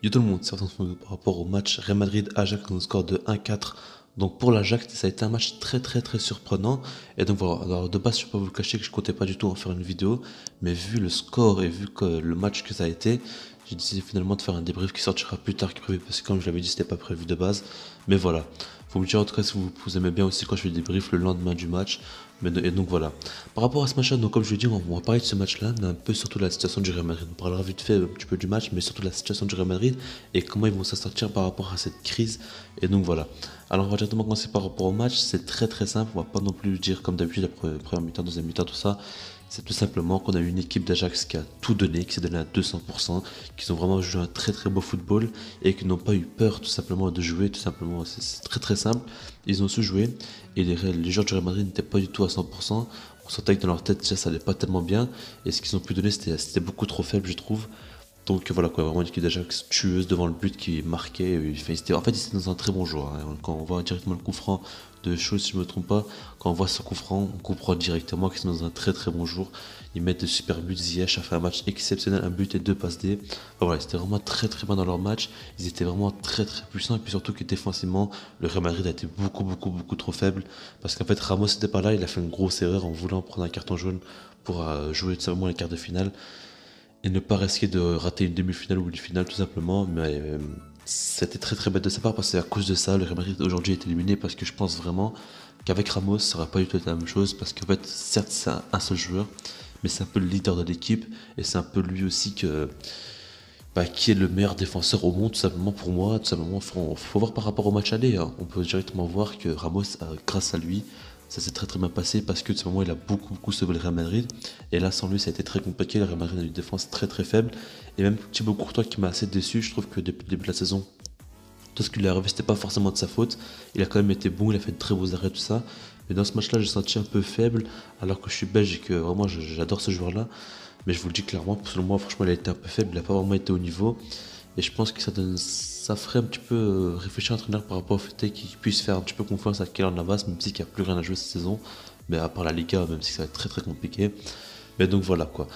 Yo tout le monde, c'est par rapport au match Real Madrid-Ajax dans le score de 1-4. Donc pour l'Ajax, ça a été un match très très très surprenant. Et donc voilà, alors de base, je ne vais pas vous le cacher que je comptais pas du tout en faire une vidéo. Mais vu le score et vu que le match que ça a été, j'ai décidé finalement de faire un débrief qui sortira plus tard que prévu parce que comme je l'avais dit c'était pas prévu de base. Mais voilà. Vous me dire en tout cas si vous, aimez bien aussi quand je fais des briefs le lendemain du match. Mais, et donc voilà. Par rapport à ce match-là, donc comme je l'ai dit, on, on, va parler de ce match-là, mais un peu surtout de la situation du Real Madrid. On parlera vite fait un petit peu du match, mais surtout de la situation du Real Madrid et comment ils vont s'en sortir par rapport à cette crise. Et donc voilà. Alors on va directement commencer par rapport au match. C'est très très simple. On va pas non plus dire comme d'habitude la première mi-temps, deuxième mi-temps, tout ça c'est tout simplement qu'on a une équipe d'Ajax qui a tout donné, qui s'est donné à 200%, qui ont vraiment joué un très très beau football et qui n'ont pas eu peur tout simplement de jouer, tout simplement, c'est très très simple. Ils ont su jouer et les, gens joueurs du Real Madrid n'étaient pas du tout à 100%. On sentait que dans leur tête, ça, ça allait pas tellement bien et ce qu'ils ont pu donner, c'était beaucoup trop faible, je trouve. Donc voilà quoi, vraiment une équipe d'Ajax tueuse devant le but qui est marqué, en fait, ils étaient dans un très bon joueur. Hein. Quand on voit directement le coup franc de choses, si je ne me trompe pas, quand on voit ce coup franc, on comprend directement qu'ils sont dans un très très bon jour. Ils mettent de super buts. Ziyech a fait un match exceptionnel, un but et deux passes D. voilà, c'était vraiment très très bien dans leur match. Ils étaient vraiment très très puissants et puis surtout que défensivement, le Real Madrid a été beaucoup beaucoup beaucoup trop faible parce qu'en fait Ramos n'était pas là. Il a fait une grosse erreur en voulant prendre un carton jaune pour euh, jouer tout simplement les quarts de finale et ne pas risquer de rater une demi-finale ou une finale tout simplement. Mais euh, c'était très très bête de sa part parce que à cause de ça, le Real Madrid aujourd'hui est éliminé parce que je pense vraiment qu'avec Ramos, ça n'aurait pas du tout la même chose parce qu'en fait, certes, c'est un, seul joueur, mais c'est un peu le leader de l'équipe et c'est un peu lui aussi que bah, qui est le meilleur défenseur au monde tout simplement pour moi. Tout simplement, faut, faut voir par rapport au match aller. Hein. On peut directement voir que Ramos, euh, grâce à lui, ça s'est très très bien passé parce que de ce moment il a beaucoup beaucoup sauvé le Real Madrid et là sans lui ça a été très compliqué le Real Madrid a une défense très très faible et même Thibaut Courtois qui m'a assez déçu je trouve que depuis le début de la saison tout ce qui lui est c'était pas forcément de sa faute il a quand même été bon il a fait de très beaux arrêts tout ça mais dans ce match là j'ai senti un peu faible alors que je suis belge et que vraiment j'adore ce joueur là mais je vous le dis clairement selon moi franchement il a été un peu faible il a pas vraiment été au niveau et je pense que ça, donne, ça ferait un petit peu euh, réfléchir à l'entraîneur par rapport au fait qu'il puisse faire un petit peu confiance à Keller base, même s'il n'y a plus rien à jouer cette saison, mais à part la Liga, même si ça va être très très compliqué. Mais donc voilà quoi.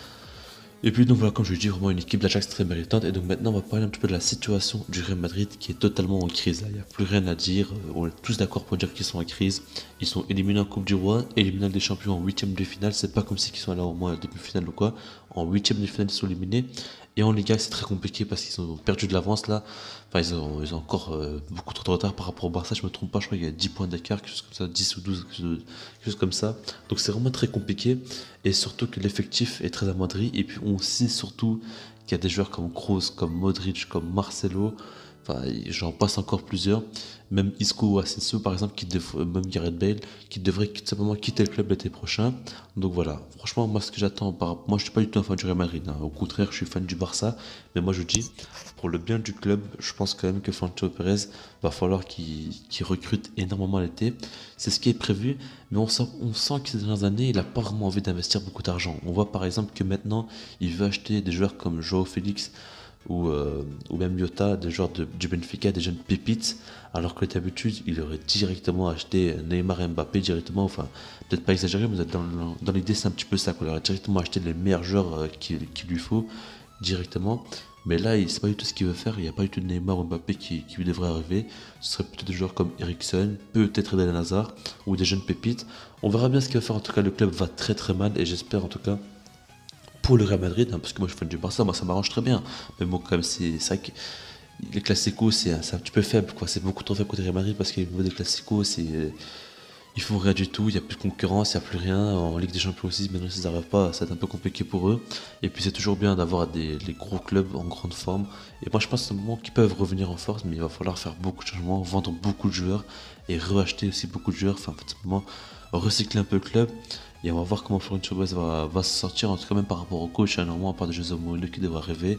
Et puis donc voilà, comme je dis, vraiment une équipe d'Ajax très méritante. Et donc maintenant, on va parler un petit peu de la situation du Real Madrid qui est totalement en crise. il n'y a plus rien à dire. Euh, on est tous d'accord pour dire qu'ils sont en crise. Ils sont éliminés en Coupe du Roi, éliminés des Champions en huitième de finale. C'est pas comme si ils sont allés au moins en demi-finale ou quoi. En huitième de finale, ils sont éliminés. Et en Liga, c'est très compliqué parce qu'ils ont perdu de l'avance là. Enfin, ils ont, encore euh, beaucoup trop de retard par rapport au Barça. Je me trompe pas, je crois qu'il y a 10 points d'écart, quelque chose comme ça, 10 ou 12, quelque chose comme ça. Donc c'est vraiment très compliqué. Et surtout que l'effectif est très amoindri. Et puis on sait surtout qu'il y a des joueurs comme Kroos, comme Modric, comme Marcelo j'en passe encore plusieurs. Même Isco ou Asensio, par exemple, qui euh, même Gareth Bale, qui devrait simplement quitter le club l'été prochain. Donc voilà, franchement, moi, ce que j'attends, moi, je suis pas du tout un fan du Real Madrid. Hein. Au contraire, je suis fan du Barça. Mais moi, je dis, pour le bien du club, je pense quand même que Florentino Perez va falloir qu'il recrute énormément l'été. C'est ce qui est prévu. Mais on sent, on sent que ces dernières années, il n'a pas vraiment envie d'investir beaucoup d'argent. On voit par exemple que maintenant, il veut acheter des joueurs comme Joao Félix ou, euh, ou même Yota, des joueurs de, du Benfica, des jeunes pépites, alors que d'habitude, il aurait directement acheté Neymar et Mbappé directement, enfin, peut-être pas exagéré, mais dans, dans l'idée, c'est un petit peu ça, qu'on aurait directement acheté les meilleurs joueurs euh, qu'il lui faut directement. Mais là, il sait pas du tout ce qu'il veut faire, il n'y a pas du tout de Neymar ou Mbappé qui, lui devrait arriver. Ce serait peut-être des joueurs comme Ericsson, peut-être Eden Hazard, ou des jeunes pépites. On verra bien ce qu'il va faire, en tout cas, le club va très très mal, et j'espère en tout cas pour le Real Madrid, hein, parce que moi je suis fan du Barça, moi ça m'arrange très bien. Mais bon, quand même, c'est vrai que les classicos, c'est un, petit peu faible, quoi. C'est beaucoup trop faible côté Real Madrid parce qu'au niveau des classicos, c'est. Euh, ils font rien du tout, il n'y a plus de concurrence, il n'y a plus rien. En Ligue des Champions aussi, maintenant ils n'arrivent pas, C'est un peu compliqué pour eux. Et puis c'est toujours bien d'avoir des gros clubs en grande forme. Et moi je pense un moment qu'ils peuvent revenir en force, mais il va falloir faire beaucoup de changements, vendre beaucoup de joueurs et re-acheter aussi beaucoup de joueurs. Enfin, en fait, recycler un peu le club. Et on va voir comment Florent Chabaz va, se sortir, en tout cas même par rapport au coach. Hein. normalement, à part de José Mourinho qui devrait arriver.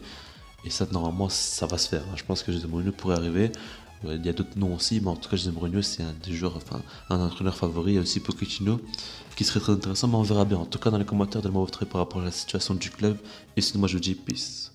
Et ça, normalement, ça va se faire. Hein. Je pense que José Mourinho pourrait arriver. Euh, il y a d'autres noms aussi, mais en tout cas, José Mourinho, c'est un des joueurs, enfin, un entraîneur favori. Il y a aussi Pochettino, qui serait très intéressant, mais on verra bien. En tout cas, dans les commentaires, de moi votre par rapport à la situation du club. Et sinon, moi, je vous dis peace.